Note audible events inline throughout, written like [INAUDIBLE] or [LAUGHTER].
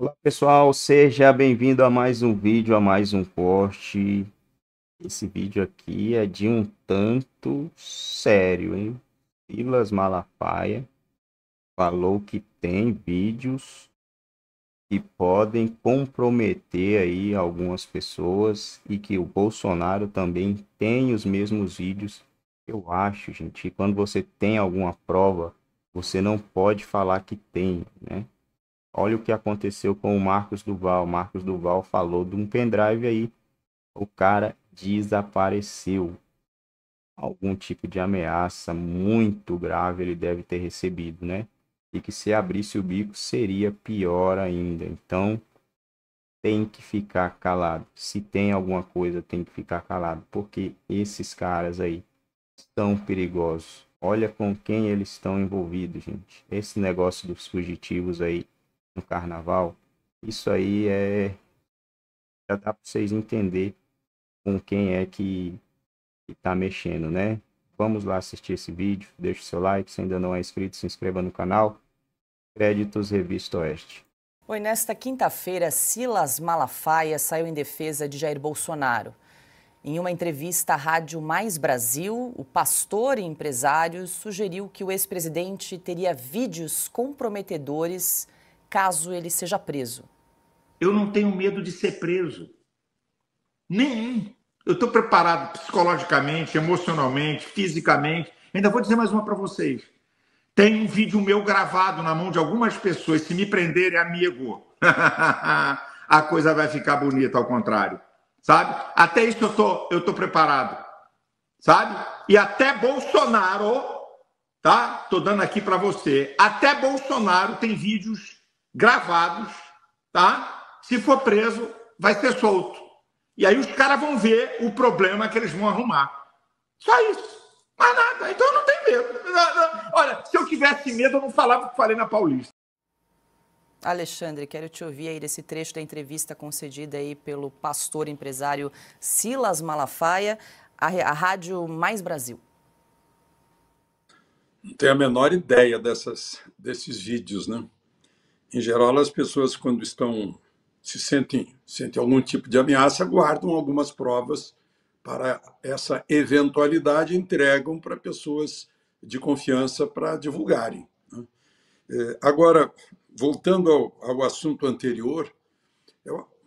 Olá pessoal, seja bem-vindo a mais um vídeo, a mais um corte. Esse vídeo aqui é de um tanto sério, hein? Silas Malafaia falou que tem vídeos que podem comprometer aí algumas pessoas e que o Bolsonaro também tem os mesmos vídeos. Eu acho, gente, quando você tem alguma prova, você não pode falar que tem, né? Olha o que aconteceu com o Marcos Duval. Marcos Duval falou de um pendrive aí. O cara desapareceu. Algum tipo de ameaça muito grave ele deve ter recebido, né? E que se abrisse o bico seria pior ainda. Então tem que ficar calado. Se tem alguma coisa, tem que ficar calado. Porque esses caras aí são perigosos. Olha com quem eles estão envolvidos, gente. Esse negócio dos fugitivos aí no carnaval, isso aí é. Já dá para vocês entender com quem é que está mexendo, né? Vamos lá assistir esse vídeo, deixe seu like, se ainda não é inscrito, se inscreva no canal. Créditos Revista Oeste. Oi, nesta quinta-feira, Silas Malafaia saiu em defesa de Jair Bolsonaro. Em uma entrevista à Rádio Mais Brasil, o pastor e empresário sugeriu que o ex-presidente teria vídeos comprometedores caso ele seja preso? Eu não tenho medo de ser preso. Nenhum. Eu estou preparado psicologicamente, emocionalmente, fisicamente. Ainda vou dizer mais uma para vocês. Tem um vídeo meu gravado na mão de algumas pessoas. Se me prenderem, amigo, [LAUGHS] a coisa vai ficar bonita, ao contrário. Sabe? Até isso eu tô, eu tô preparado. Sabe? E até Bolsonaro, tá? Tô dando aqui para você. Até Bolsonaro tem vídeos gravados, tá? Se for preso, vai ser solto. E aí os caras vão ver o problema que eles vão arrumar. Só isso. Mais nada. Então eu não tenho medo. Olha, se eu tivesse medo, eu não falava o que falei na Paulista. Alexandre, quero te ouvir aí desse trecho da entrevista concedida aí pelo pastor empresário Silas Malafaia a Rádio Mais Brasil. Não tenho a menor ideia dessas, desses vídeos, né? Em geral, as pessoas, quando estão se sentem, sentem algum tipo de ameaça, guardam algumas provas para essa eventualidade, entregam para pessoas de confiança para divulgarem. Né? É, agora, voltando ao, ao assunto anterior,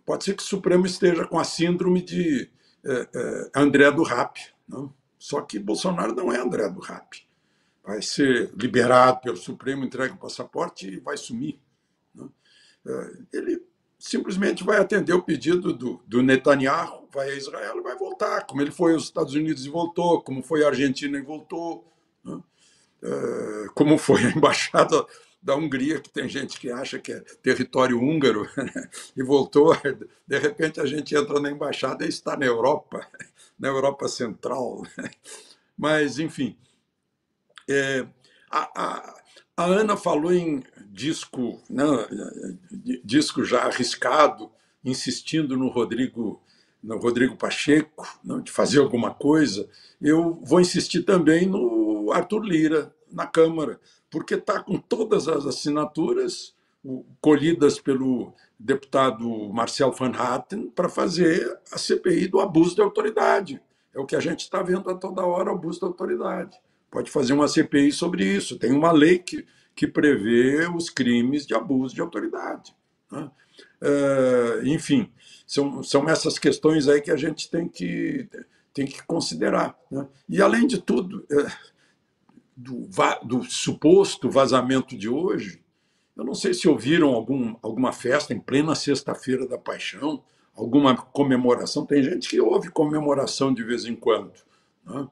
pode ser que o Supremo esteja com a síndrome de é, é, André do Rap. Não? Né? Só que Bolsonaro não é André do Rap. Vai ser liberado pelo Supremo, entrega o passaporte e vai sumir. Né? É, ele simplesmente vai atender o pedido do, do Netanyahu, vai a Israel e vai voltar, como ele foi aos Estados Unidos e voltou, como foi à Argentina e voltou, né? é, como foi a embaixada da Hungria, que tem gente que acha que é território húngaro, né? [LAUGHS] e voltou. De repente a gente entra na embaixada e está na Europa, [LAUGHS] na Europa Central. Né? Mas, enfim, é, a, a, a Ana falou em disco, não, né, disco já arriscado, insistindo no Rodrigo, no Rodrigo Pacheco, não, né, de fazer alguma coisa. Eu vou insistir também no Arthur Lira, na Câmara, porque está com todas as assinaturas colhidas pelo deputado Marcel Van Hatten para fazer a CPI do abuso de autoridade. É o que a gente está vendo a toda hora, abuso de autoridade pode fazer uma CPI sobre isso. Tem uma lei que, que prevê os crimes de abuso de autoridade. Né? É, enfim, são, são essas questões aí que a gente tem que, tem que considerar. Né? E, além de tudo, é, do, do suposto vazamento de hoje, eu não sei se ouviram algum, alguma festa em plena Sexta-feira da Paixão, alguma comemoração. Tem gente que ouve comemoração de vez em quando. Né?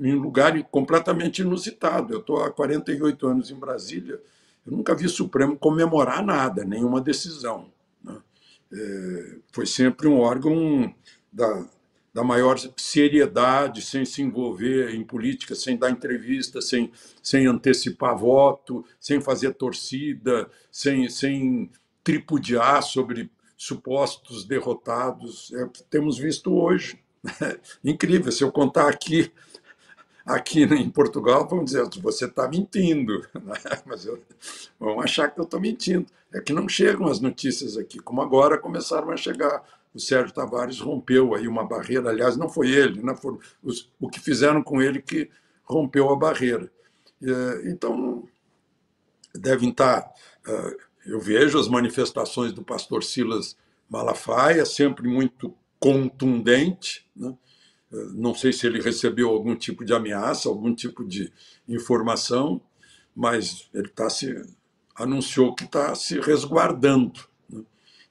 em um lugar completamente inusitado. Eu estou há 48 anos em Brasília, eu nunca vi o Supremo comemorar nada, nenhuma decisão. Né? É, foi sempre um órgão da, da maior seriedade, sem se envolver em política, sem dar entrevista, sem, sem antecipar voto, sem fazer torcida, sem, sem tripudiar sobre supostos derrotados. É, temos visto hoje [LAUGHS] Incrível, se eu contar aqui, aqui né, em Portugal, vão dizer, você está mentindo, [LAUGHS] né, mas eu, vão achar que eu estou mentindo. É que não chegam as notícias aqui, como agora começaram a chegar. O Sérgio Tavares rompeu aí uma barreira, aliás, não foi ele, não né, foram os, o que fizeram com ele que rompeu a barreira. É, então, devem estar. Tá, ah, eu vejo as manifestações do pastor Silas Malafaia, sempre muito contundente. Né? Não sei se ele recebeu algum tipo de ameaça, algum tipo de informação, mas ele tá se anunciou que está se resguardando. Né?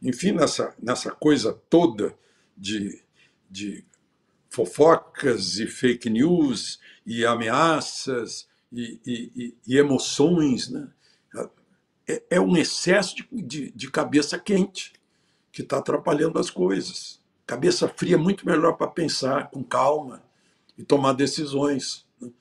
Enfim, nessa, nessa coisa toda de, de fofocas e fake news e ameaças e, e, e emoções, né? é, é um excesso de, de, de cabeça quente que está atrapalhando as coisas cabeça fria muito melhor para pensar com calma e tomar decisões. Né?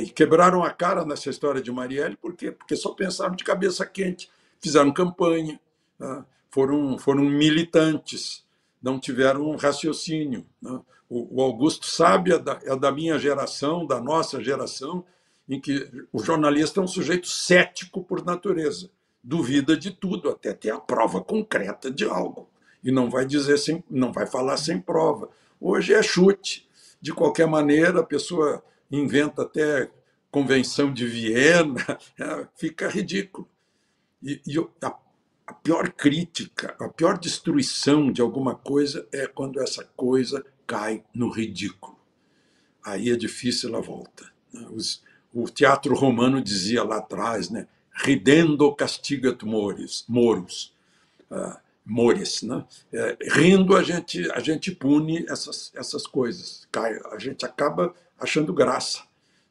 E quebraram a cara nessa história de Marielle, por quê? Porque só pensaram de cabeça quente, fizeram campanha, né? foram, foram militantes, não tiveram um raciocínio. Né? O, Augusto sabe, é da, é da minha geração, da nossa geração, em que o jornalista é um sujeito cético por natureza, duvida de tudo, até ter a prova concreta de algo e não vai dizer sem, não vai falar sem prova. Hoje é chute. De qualquer maneira, a pessoa inventa até convenção de Viena, [LAUGHS] é, fica ridículo. E, e a, a pior crítica, a pior destruição de alguma coisa é quando essa coisa cai no ridículo. Aí é difícil a volta. Né? Os, o teatro romano dizia lá atrás, né? Ridendo castiga tumores, moros. Ah, mores. Né? É, rindo, a gente, a gente pune essas, essas coisas. A gente acaba achando graça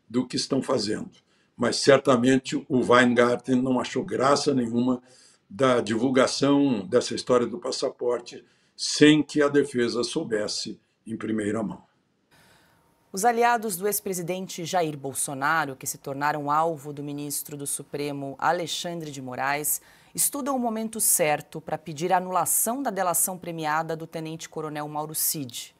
do que estão fazendo. Mas certamente o Weingarten não achou graça nenhuma da divulgação dessa história do passaporte sem que a defesa soubesse em primeira mão. Os aliados do ex-presidente Jair Bolsonaro, que se tornaram alvo do ministro do Supremo Alexandre de Moraes, estudam o momento certo para pedir a anulação da delação premiada do tenente-coronel Mauro Cid.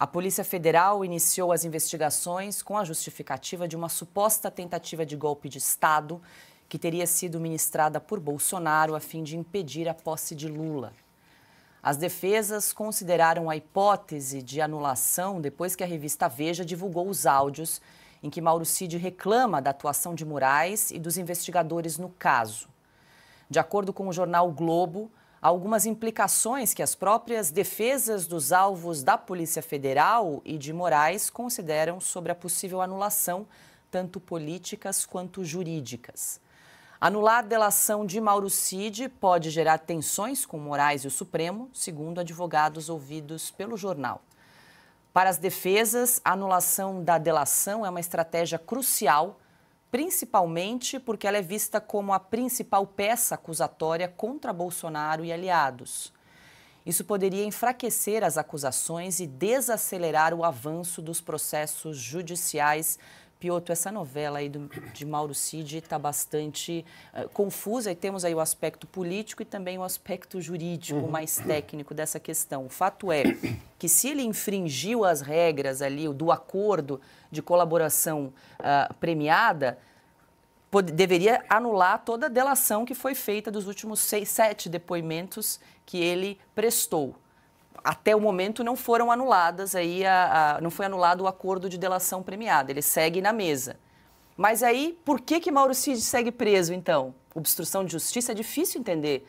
A Polícia Federal iniciou as investigações com a justificativa de uma suposta tentativa de golpe de Estado que teria sido ministrada por Bolsonaro a fim de impedir a posse de Lula. As defesas consideraram a hipótese de anulação depois que a revista Veja divulgou os áudios em que Mauro Cid reclama da atuação de Moraes e dos investigadores no caso. De acordo com o jornal Globo, há algumas implicações que as próprias defesas dos alvos da Polícia Federal e de Moraes consideram sobre a possível anulação, tanto políticas quanto jurídicas. Anular a delação de Mauro Cid pode gerar tensões com Moraes e o Supremo, segundo advogados ouvidos pelo jornal. Para as defesas, a anulação da delação é uma estratégia crucial, principalmente porque ela é vista como a principal peça acusatória contra Bolsonaro e aliados. Isso poderia enfraquecer as acusações e desacelerar o avanço dos processos judiciais Pioto, essa novela aí do, de Mauro Cid está bastante uh, confusa e temos aí o aspecto político e também o aspecto jurídico uhum. mais técnico dessa questão. O fato é que se ele infringiu as regras ali do acordo de colaboração uh, premiada, deveria anular toda a delação que foi feita dos últimos seis, sete depoimentos que ele prestou até o momento não foram anuladas aí a, a, não foi anulado o acordo de delação premiada, ele segue na mesa. Mas aí, por que que Mauro Cid segue preso então? Obstrução de justiça é difícil entender.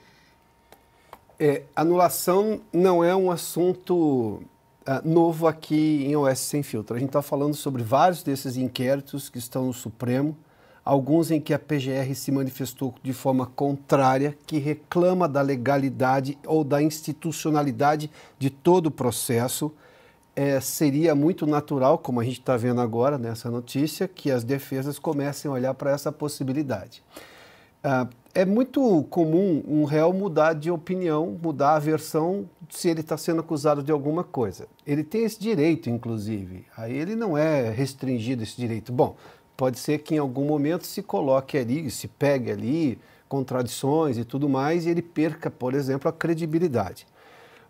É, anulação não é um assunto uh, novo aqui em OS Sem Filtro. A gente está falando sobre vários desses inquéritos que estão no Supremo, alguns em que a PGR se manifestou de forma contrária, que reclama da legalidade ou da institucionalidade de todo o processo. É, seria muito natural, como a gente está vendo agora nessa notícia, que as defesas comecem a olhar para essa possibilidade. Ah, é muito comum um réu mudar de opinião, mudar a versão se ele está sendo acusado de alguma coisa. Ele tem esse direito, inclusive. Aí ele não é restringido esse direito. Bom, Pode ser que em algum momento se coloque ali, se pegue ali contradições e tudo mais, e ele perca, por exemplo, a credibilidade.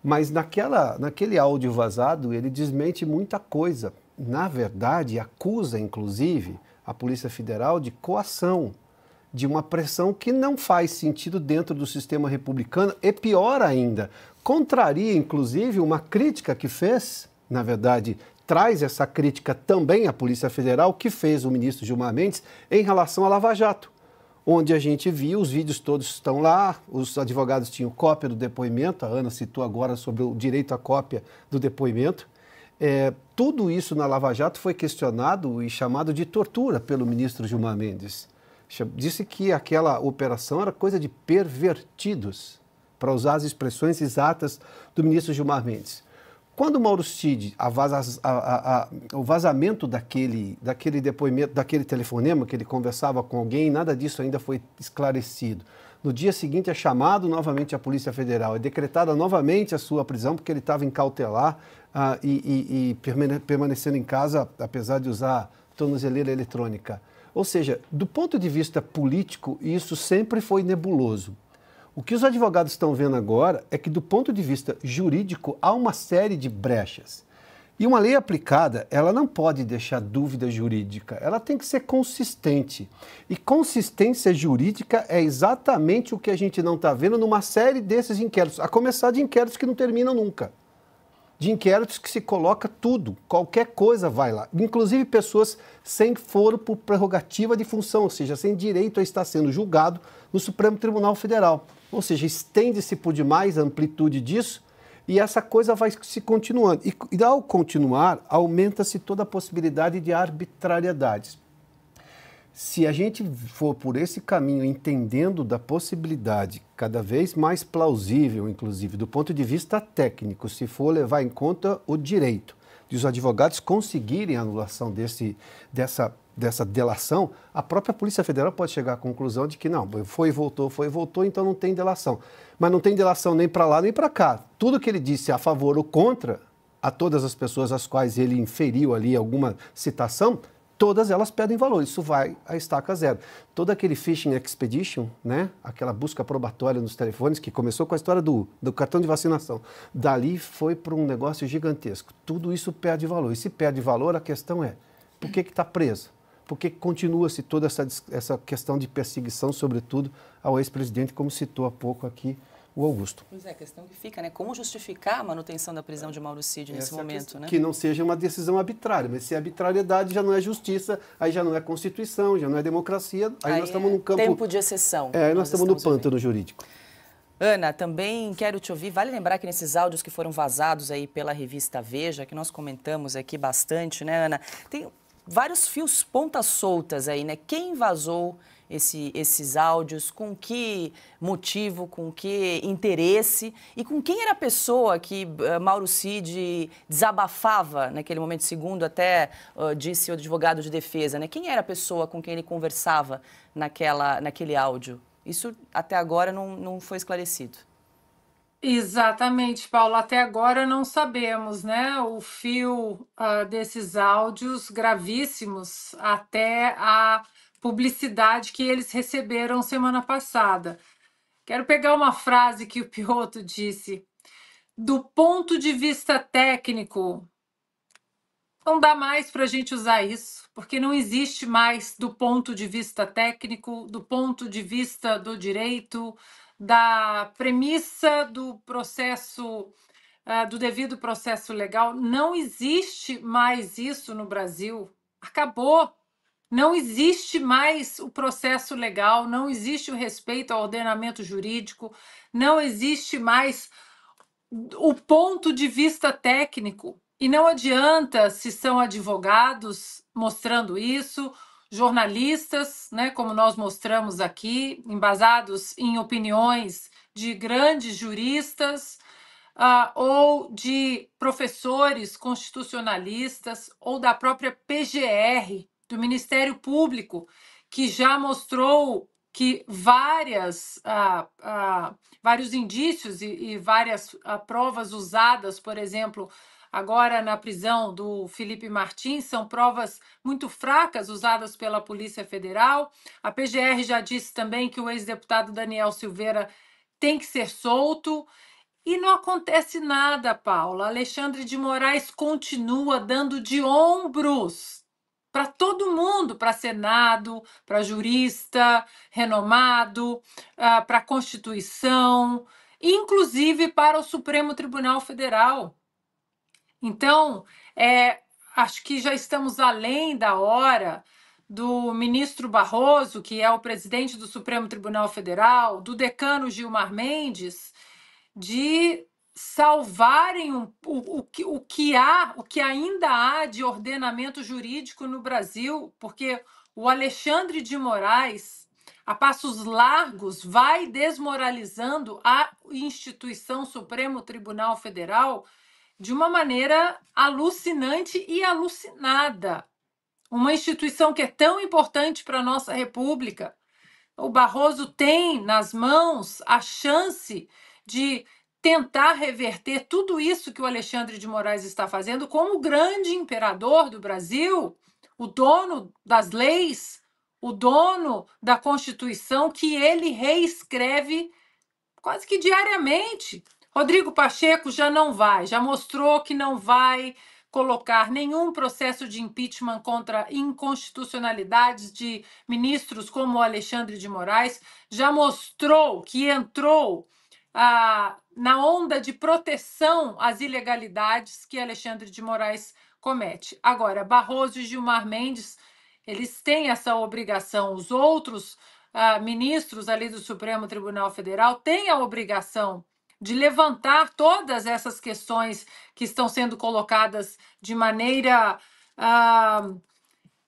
Mas naquela, naquele áudio vazado, ele desmente muita coisa. Na verdade, acusa, inclusive, a Polícia Federal de coação, de uma pressão que não faz sentido dentro do sistema republicano e pior ainda, contraria inclusive uma crítica que fez, na verdade, traz essa crítica também à Polícia Federal que fez o ministro Gilmar Mendes em relação à Lava Jato, onde a gente viu, os vídeos todos estão lá, os advogados tinham cópia do depoimento, a Ana citou agora sobre o direito à cópia do depoimento. É, tudo isso na Lava Jato foi questionado e chamado de tortura pelo ministro Gilmar Mendes. Disse que aquela operação era coisa de pervertidos, para usar as expressões exatas do ministro Gilmar Mendes. Quando Mauro Cid, a vaza, a, a, o vazamento daquele, daquele depoimento, daquele telefonema que ele conversava com alguém, nada disso ainda foi esclarecido. No dia seguinte é chamado novamente a Polícia Federal, é decretada novamente a sua prisão porque ele estava em cautelar ah, e, e, e, permanecendo em casa, apesar de usar tornozeleira eletrônica. Ou seja, do ponto de vista político, isso sempre foi nebuloso. O que os advogados estão vendo agora é que, do ponto de vista jurídico, há uma série de brechas. E uma lei aplicada, ela não pode deixar dúvida jurídica, ela tem que ser consistente. E consistência jurídica é exatamente o que a gente não está vendo numa série desses inquéritos, a começar de inquéritos que não terminam nunca de inquéritos que se coloca tudo, qualquer coisa vai lá, inclusive pessoas sem foro por prerrogativa de função, ou seja, sem direito a estar sendo julgado no Supremo Tribunal Federal. Ou seja, estende-se por demais a amplitude disso e essa coisa vai se continuando. E, e ao continuar, aumenta-se toda a possibilidade de arbitrariedades. Se a gente for por esse caminho, entendendo da possibilidade cada vez mais plausível, inclusive do ponto de vista técnico, se for levar em conta o direito de os advogados conseguirem a anulação desse, dessa, dessa delação, a própria Polícia Federal pode chegar à conclusão de que não, foi e voltou, foi e voltou, então não tem delação. Mas não tem delação nem para lá nem para cá. Tudo que ele disse a favor ou contra a todas as pessoas às quais ele inferiu ali alguma citação, todas elas pedem valor, isso vai a estaca zero. Todo aquele phishing expedition, né, aquela busca probatória nos telefones, que começou com a história do, do cartão de vacinação, dali foi para um negócio gigantesco. Tudo isso perde valor. E se perde valor, a questão é, por que está preso? Por que continua-se toda essa, essa questão de perseguição, sobretudo, ao ex-presidente, como citou há pouco aqui o Augusto. Pois é, a questão que fica, né? Como justificar a manutenção da prisão de Mauro Cid nesse Essa é momento, que, né? Que não seja uma decisão arbitrária, mas se é arbitrariedade já não é justiça, aí já não é Constituição, já não é democracia, aí, aí nós estamos é num campo... Tempo de exceção. É, aí nós, nós estamos, estamos no pântano ouvindo. jurídico. Ana, também quero te ouvir. Vale lembrar que nesses áudios que foram vazados aí pela revista Veja, que nós comentamos aqui bastante, né, Ana? Tem vários fios pontas soltas aí, né? Quem vazou esse, esses áudios, com que motivo, com que interesse e com quem era a pessoa que uh, Mauro Cid desabafava naquele momento, segundo até uh, disse o advogado de defesa, né? Quem era a pessoa com quem ele conversava naquela, naquele áudio? Isso até agora não, não foi esclarecido. Exatamente, Paulo. Até agora não sabemos, né? O fio uh, desses áudios gravíssimos até a publicidade que eles receberam semana passada. Quero pegar uma frase que o Piotr disse. Do ponto de vista técnico, não dá mais para a gente usar isso, porque não existe mais do ponto de vista técnico, do ponto de vista do direito, da premissa do processo ah, do devido processo legal. Não existe mais isso no Brasil. Acabou. Não existe mais o processo legal, não existe o respeito ao ordenamento jurídico, não existe mais o ponto de vista técnico. E não adianta se são advogados mostrando isso jornalistas, né, como nós mostramos aqui, embasados em opiniões de grandes juristas uh, ou de professores constitucionalistas ou da própria PGR, do Ministério Público, que já mostrou que várias, ah, ah, vários indícios e, e várias provas usadas, por exemplo, agora na prisão do Felipe Martins são provas muito fracas usadas pela Polícia Federal. A PGR já disse também que o ex-deputado Daniel Silveira tem que ser solto. E não acontece nada, Paula. Alexandre de Moraes continua dando de ombros para todo mundo, para Senado, para jurista renomado, ah, para a Constituição, inclusive para o Supremo Tribunal Federal. Então, é, acho que já estamos além da hora do ministro Barroso, que é o presidente do Supremo Tribunal Federal, do decano Gilmar Mendes, de salvarem o, o, o, que há, o que ainda há de ordenamento jurídico no Brasil, porque o Alexandre de Moraes, a passos largos, vai desmoralizando a instituição Supremo Tribunal Federal de uma maneira alucinante e alucinada. Uma instituição que é tão importante para a nossa República. O Barroso tem nas mãos a chance de tentar reverter tudo isso que o Alexandre de Moraes está fazendo como o grande imperador do Brasil, o dono das leis, o dono da Constituição que ele reescreve quase que diariamente. Rodrigo Pacheco já não vai, já mostrou que não vai colocar nenhum processo de impeachment contra inconstitucionalidades de ministros como Alexandre de Moraes, já mostrou que entrou ah, na onda de proteção às ilegalidades que Alexandre de Moraes comete. Agora, Barroso e Gilmar Mendes, eles têm essa obrigação, os outros ah, ministros ali do Supremo Tribunal Federal têm a obrigação de levantar todas essas questões que estão sendo colocadas de maneira ah,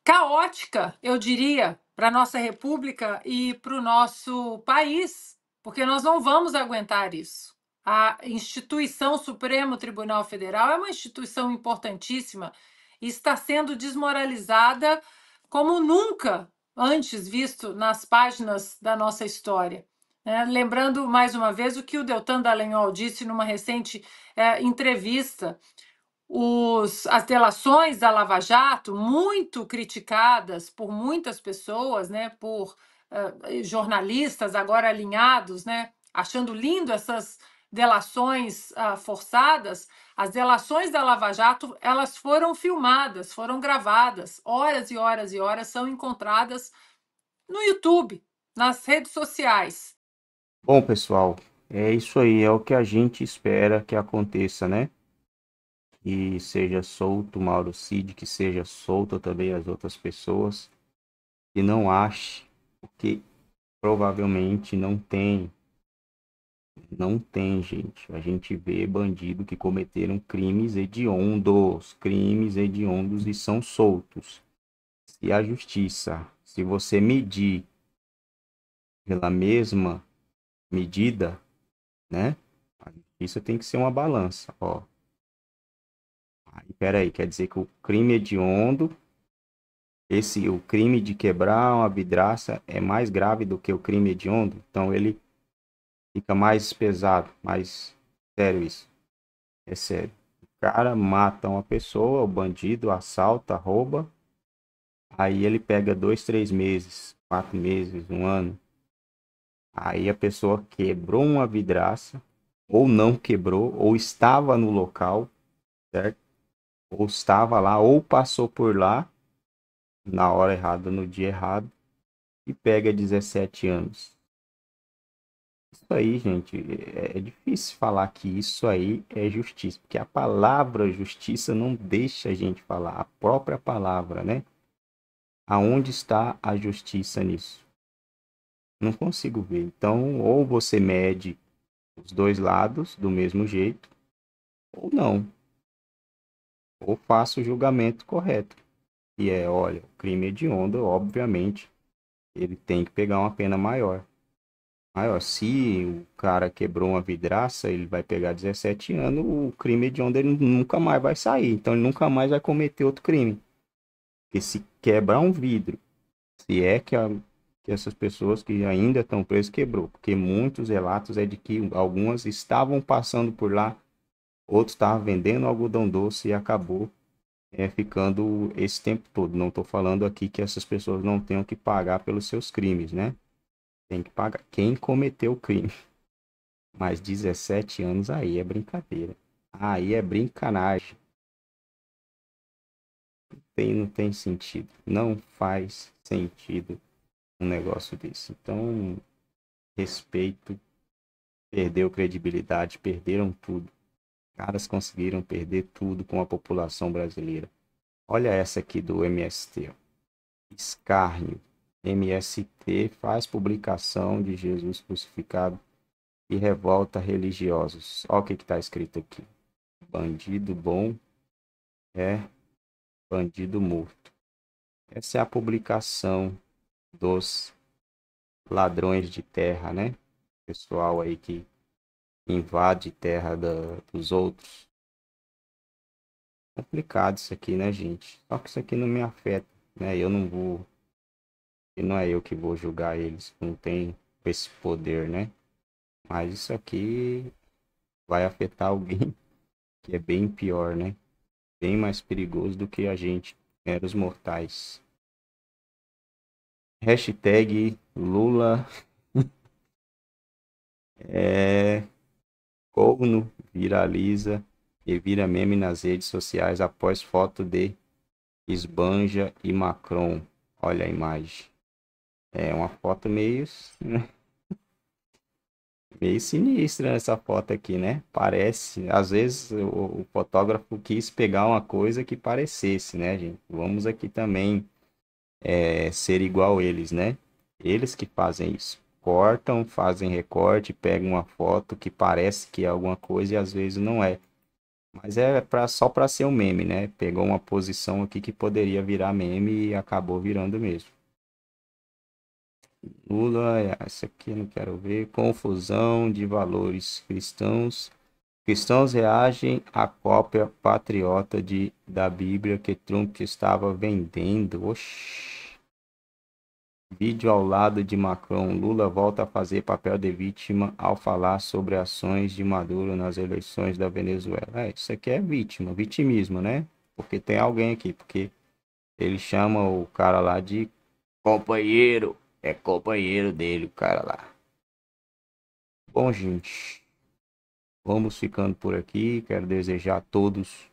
caótica, eu diria, para a nossa República e para o nosso país, porque nós não vamos aguentar isso. A instituição Supremo Tribunal Federal é uma instituição importantíssima e está sendo desmoralizada como nunca antes visto nas páginas da nossa história. É, lembrando mais uma vez o que o Deltan Dallagnol disse numa recente é, entrevista. Os, as delações da Lava Jato, muito criticadas por muitas pessoas, né, por uh, jornalistas agora alinhados, né, achando lindo essas delações uh, forçadas, as delações da Lava Jato, elas foram filmadas, foram gravadas, horas e horas e horas são encontradas no YouTube, nas redes sociais. Bom, pessoal, é isso aí, é o que a gente espera que aconteça, né? Que seja solto Mauro Cid, que seja solto também as outras pessoas, que não ache, porque provavelmente não tem. Não tem, gente. A gente vê bandido que cometeram crimes hediondos, crimes hediondos e são soltos. Se a justiça, se você medir pela mesma medida, né? Isso tem que ser uma balança, ó. Aí, peraí, quer dizer que o crime hediondo, esse, o crime de quebrar uma vidraça é mais grave do que o crime hediondo? Então ele fica mais pesado, mais sério isso. É sério. O cara mata uma pessoa, o bandido assalta, rouba. Aí ele pega dois, três meses, quatro meses, um ano. Aí a pessoa quebrou uma vidraça, ou não quebrou, ou estava no local, certo? Ou estava lá, ou passou por lá, na hora errada, no dia errado, e pega 17 anos. Isso aí, gente, é, é difícil falar que isso aí é justiça, porque a palavra justiça não deixa a gente falar, a própria palavra, né? Aonde está a justiça nisso? Não consigo ver. Então, ou você mede os dois lados do mesmo jeito, ou não. Ou faça o julgamento correto. E é, olha, o crime hediondo, obviamente, ele tem que pegar uma pena maior. Maior. Se o cara quebrou uma vidraça, ele vai pegar 17 anos, o crime hediondo ele nunca mais vai sair. Então ele nunca mais vai cometer outro crime. Porque se quebrar um vidro, se é que a essas pessoas que ainda estão presas quebrou, porque muitos relatos é de que algumas estavam passando por lá, outros estavam vendendo algodão doce e acabou é, ficando esse tempo todo. Não estou falando aqui que essas pessoas não tenham que pagar pelos seus crimes, né? Tem que pagar quem cometeu o crime. [LAUGHS] Mas 17 anos aí é brincadeira. Aí é brincanagem. Não tem, não tem sentido. Não faz sentido um negócio desse. Então, respeito perdeu credibilidade, perderam tudo. Caras conseguiram perder tudo com a população brasileira. Olha essa aqui do MST. Ó. Escárnio. MST faz publicação de Jesus crucificado e revolta religiosos. Olha o que está escrito aqui. Bandido bom é bandido morto. Essa é a publicação dos ladrões de terra, né? Pessoal aí que invade terra da, dos outros. Complicado isso aqui, né, gente? Só que isso aqui não me afeta, né? Eu não vou. E não é eu que vou julgar eles, não tem esse poder, né? Mas isso aqui vai afetar alguém [LAUGHS] que é bem pior, né? Bem mais perigoso do que a gente, meros mortais. Hashtag Lula [LAUGHS] é, corno viraliza e vira meme nas redes sociais após foto de Esbanja e Macron. Olha a imagem. É uma foto meio. [LAUGHS] meio sinistra essa foto aqui, né? Parece. Às vezes o, o fotógrafo quis pegar uma coisa que parecesse, né, gente? Vamos aqui também é, ser igual a eles, né? Eles que fazem isso. Cortam, fazem recorte, pegam uma foto que parece que é alguma coisa e às vezes não é. Mas é pra, só para ser um meme, né? Pegou uma posição aqui que poderia virar meme e acabou virando mesmo. Lula, essa aqui não quero ver. Confusão de valores cristãos Cristãos reagem à cópia patriota de, da Bíblia que Trump estava vendendo. Oxi. Vídeo ao lado de Macron. Lula volta a fazer papel de vítima ao falar sobre ações de Maduro nas eleições da Venezuela. É, isso aqui é vítima, vitimismo, né? Porque tem alguém aqui, porque ele chama o cara lá de companheiro. É companheiro dele, o cara lá. Bom, gente. Vamos ficando por aqui. Quero desejar a todos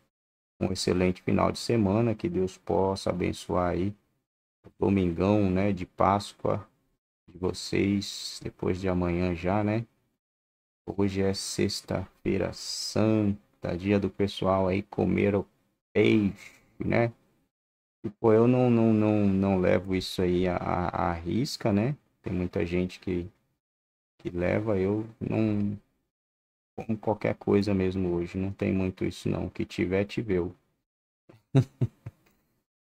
um excelente final de semana. Que Deus possa abençoar aí o domingão, né? De Páscoa de vocês. Depois de amanhã já, né? Hoje é sexta-feira santa, dia do pessoal aí comer o peixe, né? Tipo, eu não, não, não, não levo isso aí à, à risca, né? Tem muita gente que, que leva, eu não, com qualquer coisa mesmo hoje. Não tem muito isso não. O que tiver, te veu. [LAUGHS]